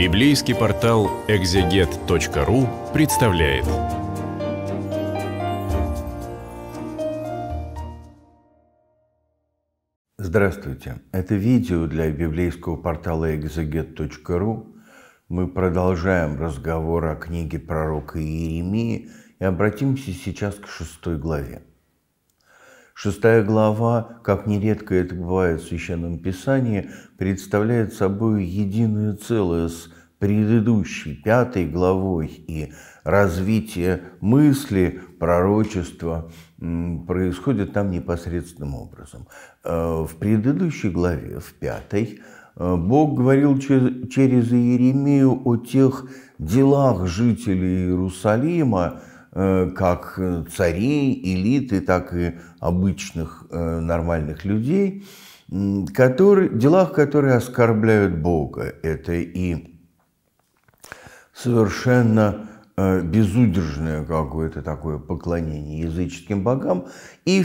Библейский портал экзегет.ру представляет. Здравствуйте! Это видео для библейского портала экзегет.ру. Мы продолжаем разговор о книге пророка Иеремии и обратимся сейчас к шестой главе. Шестая глава, как нередко это бывает в Священном Писании, представляет собой единое целое с предыдущей, пятой главой и развитие мысли, пророчества происходит там непосредственным образом. Э, в предыдущей главе, в пятой, э, Бог говорил через Иеремию о тех делах жителей Иерусалима, Э, как э, царей, элиты, так и обычных э, нормальных людей, которые, делах, которые оскорбляют Бога. Это и совершенно безудержное какое-то такое поклонение языческим богам и,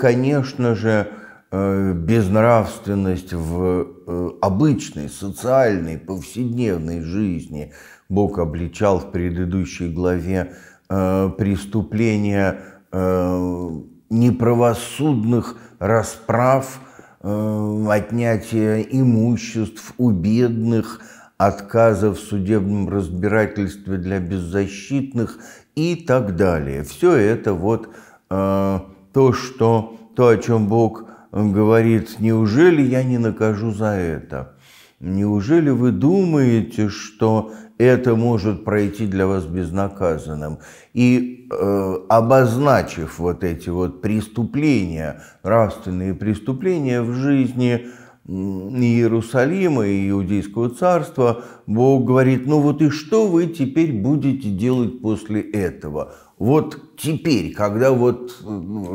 конечно же, безнравственность в обычной, социальной, повседневной жизни Бог обличал в предыдущей главе Э, преступления э, неправосудных расправ, э, отнятия имуществ у бедных, отказа в судебном разбирательстве для беззащитных и так далее. Все это вот э, то, что, то, о чем Бог говорит, неужели я не накажу за это? Неужели вы думаете, что это может пройти для вас безнаказанным. И э, обозначив вот эти вот преступления, нравственные преступления в жизни Иерусалима и Иудейского царства, Бог говорит, ну вот и что вы теперь будете делать после этого? Вот теперь, когда вот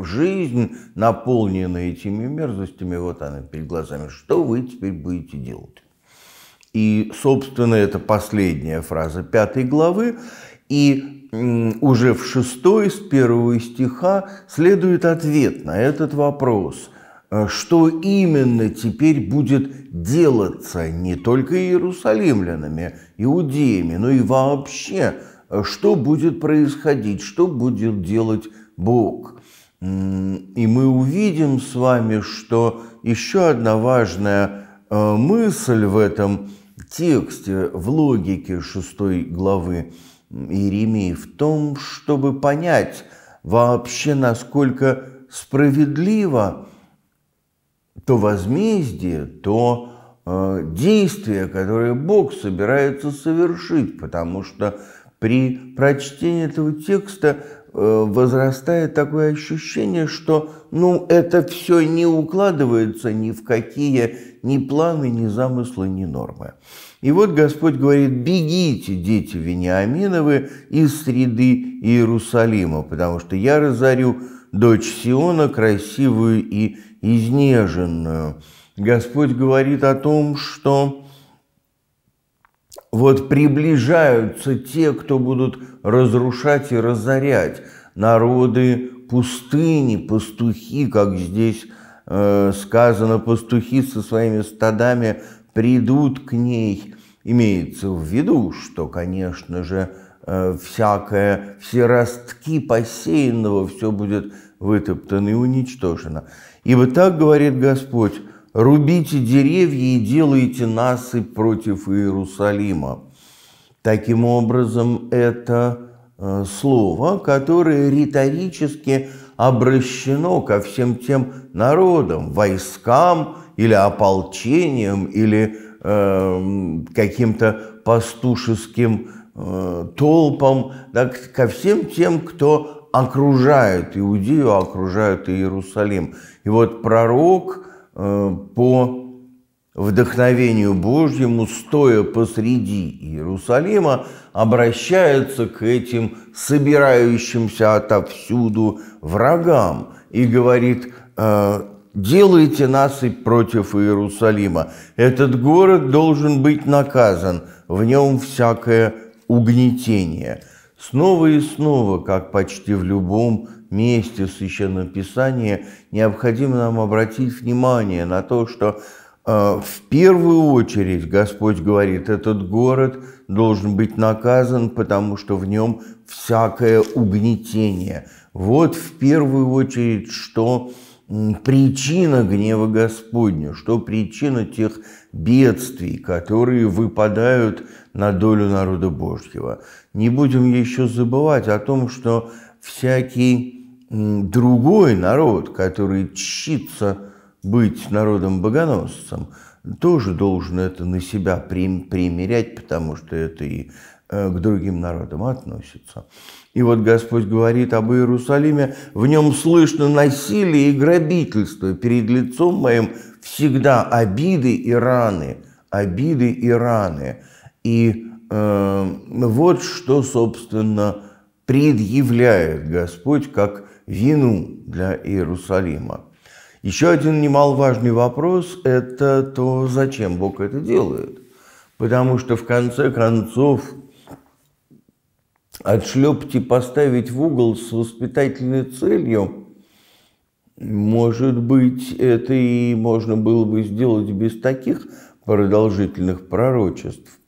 жизнь наполнена этими мерзостями, вот она перед глазами, что вы теперь будете делать? И, собственно, это последняя фраза пятой главы. И уже в шестой с первого стиха следует ответ на этот вопрос. Э, что именно теперь будет делаться не только иерусалимлянами, иудеями, но и вообще, э, что будет происходить, что будет делать Бог. И мы увидим с вами, что еще одна важная э, мысль в этом тексте, в логике шестой главы Иеремии, в том, чтобы понять вообще, насколько справедливо то возмездие, то э, действие, которое Бог собирается совершить, потому что при прочтении этого текста Э, возрастает такое ощущение, что ну, это все не укладывается ни в какие ни планы, ни замыслы, ни нормы. И вот Господь говорит, бегите, дети Вениаминовы, из среды Иерусалима, потому что я разорю дочь Сиона, красивую и изнеженную. Господь говорит о том, что вот приближаются те, кто будут разрушать и разорять народы пустыни, пастухи, как здесь э, сказано, пастухи со своими стадами придут к ней. Имеется в виду, что, конечно же, э, всякое, все ростки посеянного, все будет вытоптано и уничтожено. Ибо так говорит Господь, рубите деревья и делайте насыпь против Иерусалима. Таким образом, это э, слово, которое риторически обращено ко всем тем народам, войскам или ополчениям, или э, каким-то пастушеским э, толпам, так, ко всем тем, кто окружает Иудею, окружает Иерусалим. И вот пророк – Э, по вдохновению Божьему, стоя посреди Иерусалима, обращается к этим собирающимся отовсюду врагам и говорит, э, делайте насыпь против Иерусалима. Этот город должен быть наказан, в нем всякое угнетение. Снова и снова, как почти в любом месте в Священном Писании необходимо нам обратить внимание на то, что э, в первую очередь Господь говорит, этот город должен быть наказан, потому что в нем всякое угнетение. Вот в первую очередь, что причина гнева Господня, что причина тех бедствий, которые выпадают на долю народа Божьего. Не будем еще забывать о том, что всякий другой народ, который чтится быть народом-богоносцем, тоже должен это на себя примерять, потому что это и э, к другим народам относится. И вот Господь говорит об Иерусалиме, в нем слышно насилие и грабительство, перед лицом моим всегда обиды и раны, обиды и раны. И э, вот что, собственно, предъявляет Господь как вину для Иерусалима. Еще один немаловажный вопрос – это то, зачем Бог это делает. Потому что в конце концов отшлепать и поставить в угол с воспитательной целью – может быть, это и можно было бы сделать без таких продолжительных пророчеств.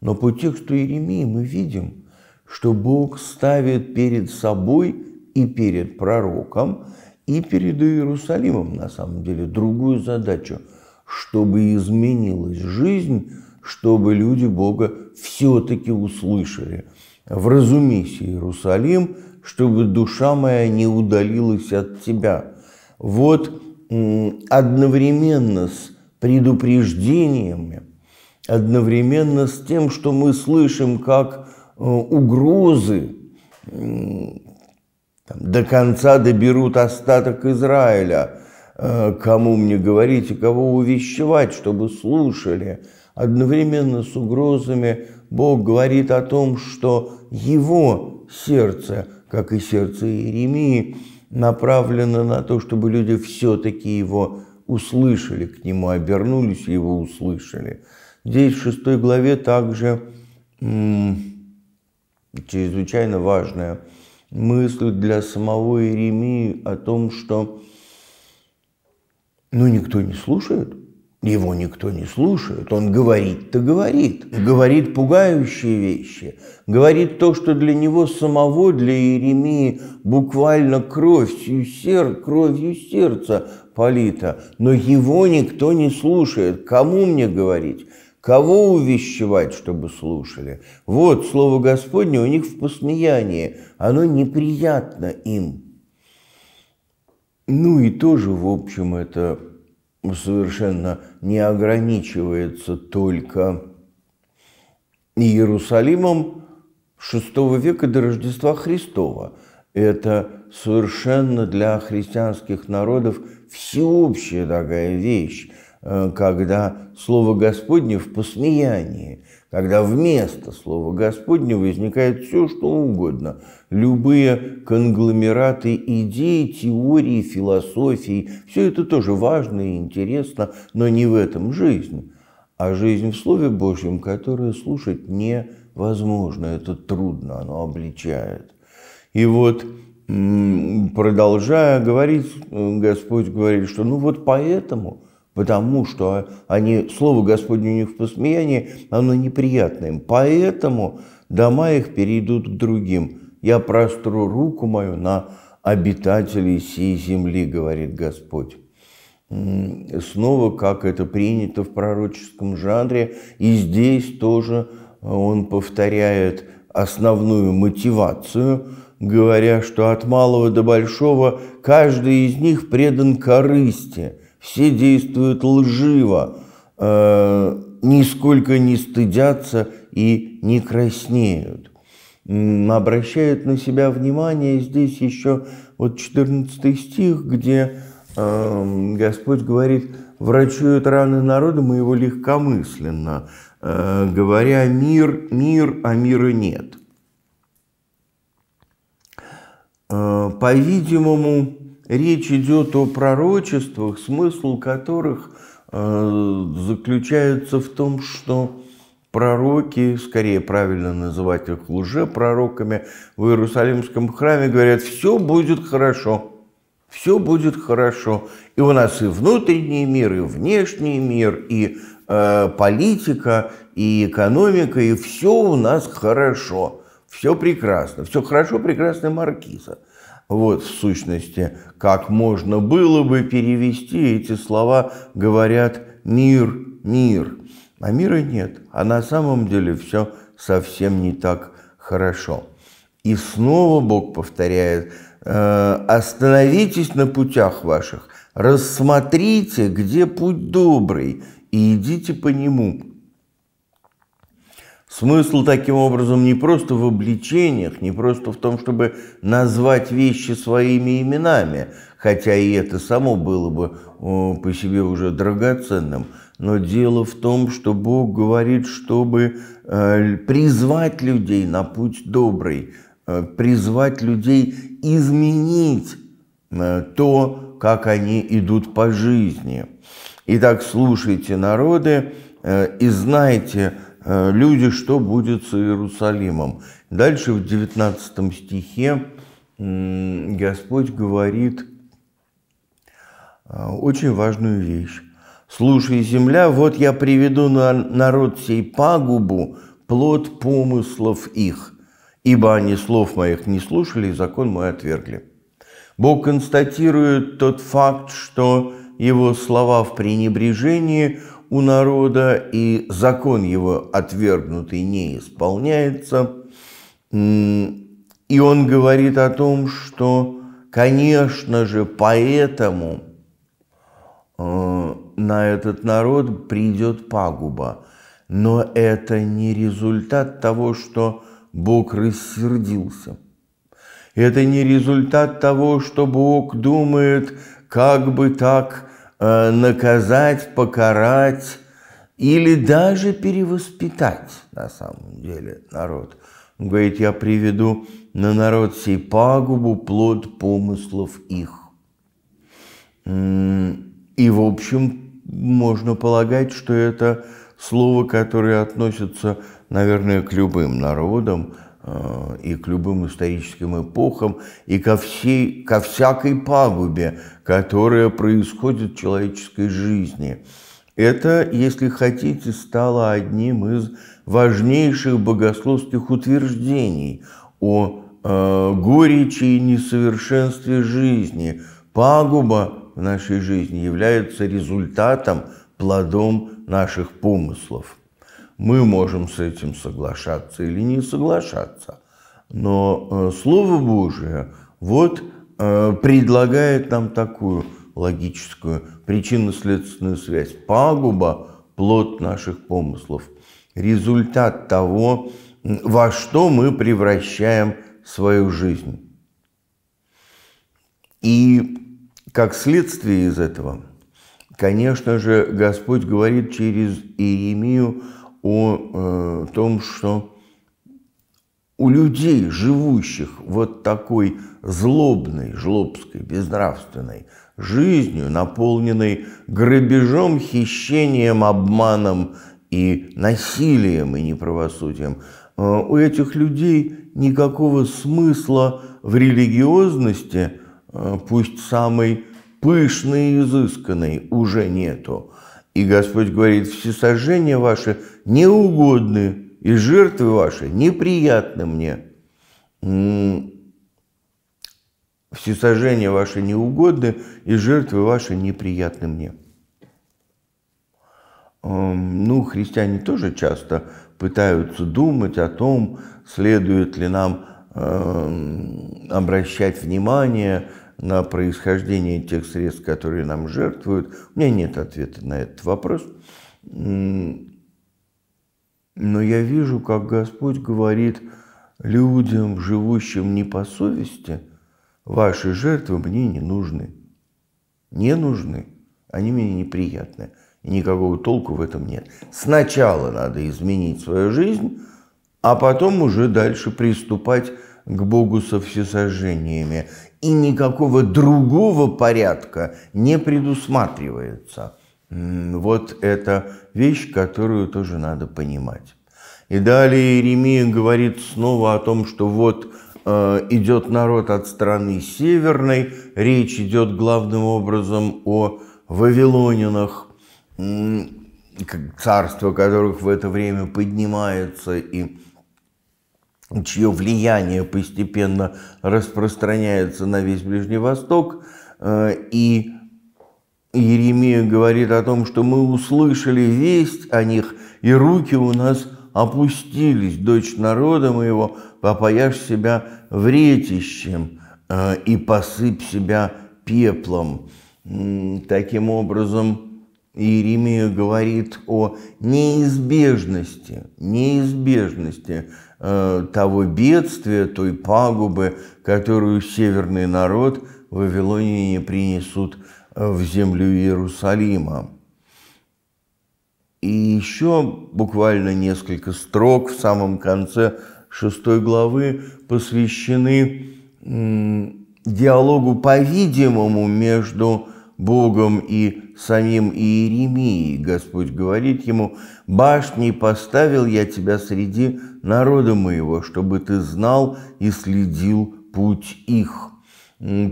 Но по тексту Иеремии мы видим, что Бог ставит перед собой и перед пророком, и перед Иерусалимом, на самом деле, другую задачу, чтобы изменилась жизнь, чтобы люди Бога все-таки услышали. Вразумись, Иерусалим, чтобы душа моя не удалилась от тебя. Вот одновременно с предупреждениями, одновременно с тем, что мы слышим, как Э, угрозы э, там, до конца доберут остаток Израиля, э, кому мне говорить кого увещевать, чтобы слушали. Одновременно с угрозами Бог говорит о том, что его сердце, как и сердце Иеремии, направлено на то, чтобы люди все-таки его услышали, к нему обернулись его услышали. Здесь в шестой главе также м- чрезвычайно важная мысль для самого Иеремии о том, что ну никто не слушает, его никто не слушает, он говорит-то говорит, говорит пугающие вещи, говорит то, что для него самого, для Иеремии буквально кровью, сер... кровью сердца полита, но его никто не слушает, кому мне говорить? Кого увещевать, чтобы слушали? Вот слово Господне у них в посмеянии, оно неприятно им. Ну и тоже, в общем, это совершенно не ограничивается только Иерусалимом VI века до Рождества Христова. Это совершенно для христианских народов всеобщая такая вещь – Э, когда Слово Господне в посмеянии, когда вместо Слова Господне возникает все, что угодно, любые конгломераты идей, теорий, философий, все это тоже важно и интересно, но не в этом жизнь, а жизнь в Слове Божьем, которое слушать невозможно, это трудно, оно обличает. И вот продолжая говорить, э, Господь говорит, что ну вот поэтому – потому что они, слово Господне у них в посмеянии, оно неприятно им. Поэтому дома их перейдут к другим. Я простру руку мою на обитателей всей земли, говорит Господь. Снова, как это принято в пророческом жанре, и здесь тоже он повторяет основную мотивацию, говоря, что от малого до большого каждый из них предан корысти – все действуют лживо, э, нисколько не стыдятся и не краснеют. Обращают на себя внимание здесь еще вот 14 стих, где э, Господь говорит, врачуют раны народа моего легкомысленно, э, говоря мир, мир, а мира нет. Э, по-видимому, речь идет о пророчествах, смысл которых э, заключается в том, что пророки, скорее правильно называть их пророками, в Иерусалимском храме говорят, все будет хорошо, все будет хорошо. И у нас и внутренний мир, и внешний мир, и э, политика, и экономика, и все у нас хорошо, все прекрасно, все хорошо, прекрасно, маркиза. Вот в сущности, как можно было бы перевести эти слова, говорят «мир, мир». А мира нет, а на самом деле все совсем не так хорошо. И снова Бог повторяет «Э, «остановитесь на путях ваших, рассмотрите, где путь добрый, и идите по нему». Смысл таким образом не просто в обличениях, не просто в том, чтобы назвать вещи своими именами, хотя и это само было бы по себе уже драгоценным, но дело в том, что Бог говорит, чтобы э, призвать людей на путь добрый, э, призвать людей изменить э, то, как они идут по жизни. Итак, слушайте народы и знайте, Э, люди, что будет с Иерусалимом. Дальше в 19 стихе Господь говорит э, очень важную вещь. «Слушай, земля, вот я приведу на народ сей пагубу, плод помыслов их, ибо они слов моих не слушали и закон мой отвергли». Бог констатирует тот факт, что его слова в пренебрежении у народа и закон его отвергнутый не исполняется. И он говорит о том, что, конечно же, поэтому э, на этот народ придет пагуба. Но это не результат того, что Бог рассердился. Это не результат того, что Бог думает, как бы так Э, наказать, покарать или даже перевоспитать на самом деле народ. Он говорит, я приведу на народ сей пагубу плод помыслов их. И, в общем, можно полагать, что это слово, которое относится, наверное, к любым народам, Э, и к любым историческим эпохам, и ко, всей, ко всякой пагубе, которая происходит в человеческой жизни. Это, если хотите, стало одним из важнейших богословских утверждений о э, горечи и несовершенстве жизни. Пагуба в нашей жизни является результатом, плодом наших помыслов. Мы можем с этим соглашаться или не соглашаться. Но э, Слово Божие вот э, предлагает нам такую логическую причинно-следственную связь. Пагуба – плод наших помыслов, результат того, во что мы превращаем свою жизнь. И как следствие из этого, конечно же, Господь говорит через Иеремию о э, том, что у людей, живущих вот такой злобной, жлобской, безнравственной жизнью, наполненной грабежом, хищением, обманом и насилием и неправосудием, э, у этих людей никакого смысла в религиозности, э, пусть самой пышной и изысканной, уже нету. И Господь говорит, все сожжения ваши неугодны, и жертвы ваши неприятны мне. Все сожжения ваши неугодны, и жертвы ваши неприятны мне. Ну, христиане тоже часто пытаются думать о том, следует ли нам э, обращать внимание на происхождение тех средств, которые нам жертвуют. У меня нет ответа на этот вопрос. Но я вижу, как Господь говорит людям, живущим не по совести, ваши жертвы мне не нужны. Не нужны. Они мне неприятны. И никакого толку в этом нет. Сначала надо изменить свою жизнь, а потом уже дальше приступать к Богу со всесожжениями, и никакого другого порядка не предусматривается. Вот это вещь, которую тоже надо понимать. И далее Иеремия говорит снова о том, что вот э, идет народ от страны северной, речь идет главным образом о вавилонинах, царство которых в это время поднимается и чье влияние постепенно распространяется на весь Ближний Восток. Э, и Еремия говорит о том, что мы услышали весть о них, и руки у нас опустились, дочь народа моего, попаяшь себя вретищем э, и посыпь себя пеплом. Таким образом, Иеремия говорит о неизбежности, неизбежности э, того бедствия, той пагубы, которую северный народ в Вавилонии не принесут э, в землю Иерусалима. И еще буквально несколько строк в самом конце шестой главы посвящены диалогу, по-видимому, между Богом и самим иеремии Господь говорит ему, «Башни поставил я тебя среди народа моего, чтобы ты знал и следил путь их».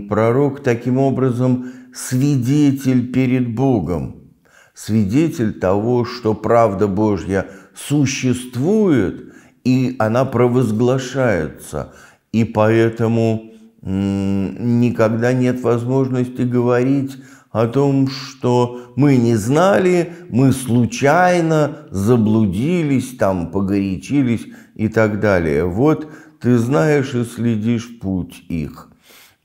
Пророк таким образом свидетель перед Богом, свидетель того, что правда Божья существует, и она провозглашается, и поэтому никогда нет возможности говорить о том, что мы не знали, мы случайно заблудились, там погорячились и так далее. Вот ты знаешь и следишь путь их.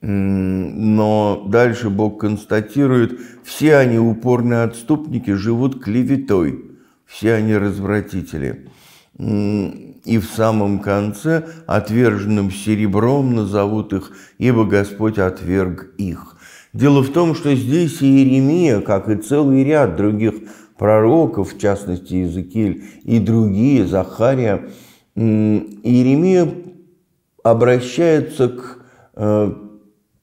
Но дальше Бог констатирует, все они упорные отступники, живут клеветой, все они развратители. И в самом конце отверженным серебром назовут их, ибо Господь отверг их. Дело в том, что здесь Иеремия, как и целый ряд других пророков, в частности Иезекииль и другие, Захария, Иеремия обращается к э,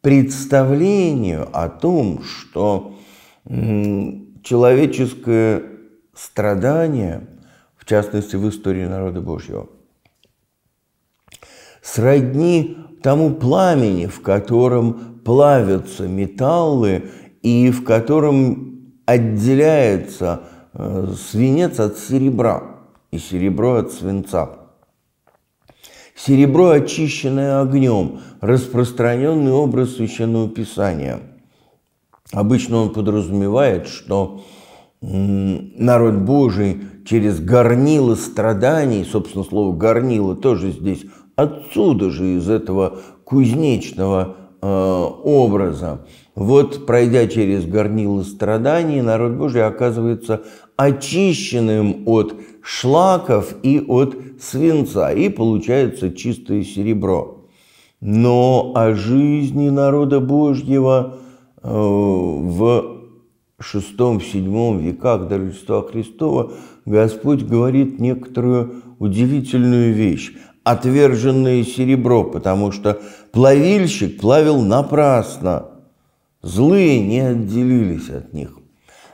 представлению о том, что человеческое страдание, в частности в истории народа Божьего – сродни тому пламени, в котором плавятся металлы и в котором отделяется э, свинец от серебра и серебро от свинца. Серебро, очищенное огнем, распространенный образ священного писания. Обычно он подразумевает, что народ Божий через горнило страданий, собственно, слово горнило тоже здесь отсюда же, из этого кузнечного э, образа. Вот пройдя через горнило страданий, народ Божий оказывается очищенным от шлаков и от свинца, и получается чистое серебро. Но о жизни народа Божьего э, в шестом-седьмом веках до Рождества Христова Господь говорит некоторую удивительную вещь отверженное серебро, потому что плавильщик плавил напрасно. Злые не отделились от них.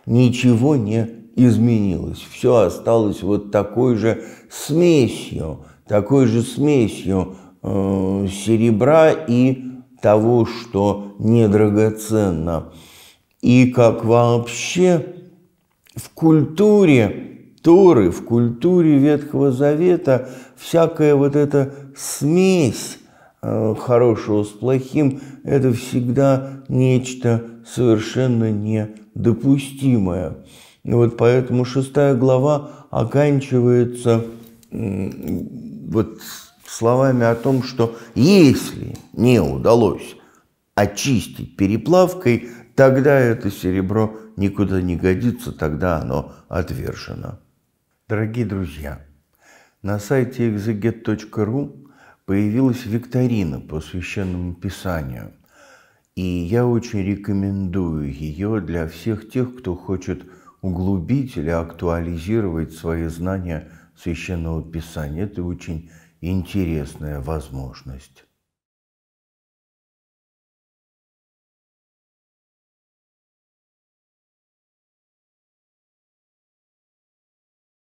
Ничего не изменилось. Все осталось вот такой же смесью, такой же смесью э, серебра и того, что недрагоценно. И как вообще в культуре Торы, в культуре Ветхого Завета всякая вот эта смесь э, хорошего с плохим – это всегда нечто совершенно недопустимое. И вот поэтому шестая глава оканчивается вот словами о том, что если не удалось очистить переплавкой, тогда это серебро никуда не годится, тогда оно отвержено. Дорогие друзья, на сайте exeget.ru появилась викторина по священному писанию, и я очень рекомендую ее для всех тех, кто хочет углубить или актуализировать свои знания священного писания. Это очень интересная возможность.